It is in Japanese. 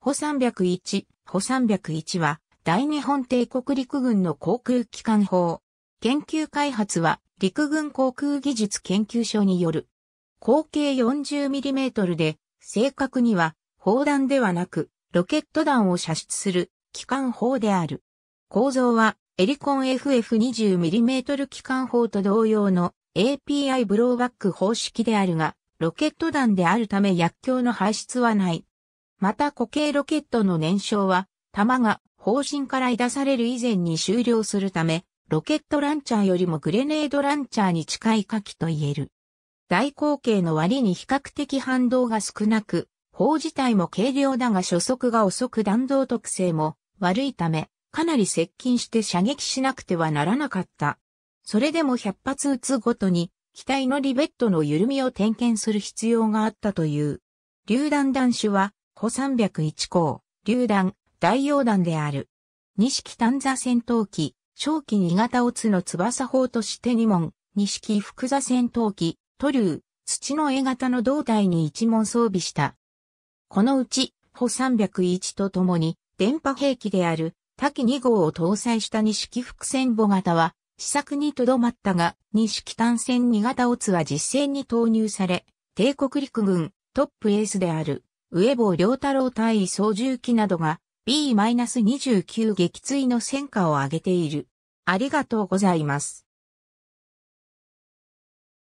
ホ301、ホ301は、大日本帝国陸軍の航空機関法。研究開発は、陸軍航空技術研究所による。口径 40mm で、正確には、砲弾ではなく、ロケット弾を射出する、機関砲である。構造は、エリコン FF20mm 機関砲と同様の API ブローバック方式であるが、ロケット弾であるため薬莢の排出はない。また固形ロケットの燃焼は、弾が方針から出される以前に終了するため、ロケットランチャーよりもグレネードランチャーに近い火器と言える。大口径の割に比較的反動が少なく、砲自体も軽量だが初速が遅く弾道特性も悪いため、かなり接近して射撃しなくてはならなかった。それでも100発撃つごとに、機体のリベットの緩みを点検する必要があったという。榴弾弾種は古301号、榴弾、大溶弾である。二式丹座戦闘機、正期二型オツの翼砲として二門、二式福座戦闘機、トュー、土の絵型の胴体に一門装備した。このうち、歩301とともに、電波兵器である、滝2号を搭載した二式福戦母型は、試作にとどまったが、二式単線二型オツは実戦に投入され、帝国陸軍、トップエースである、上坊良太郎大尉操縦機などが B-29 撃墜の戦果を上げている。ありがとうございます。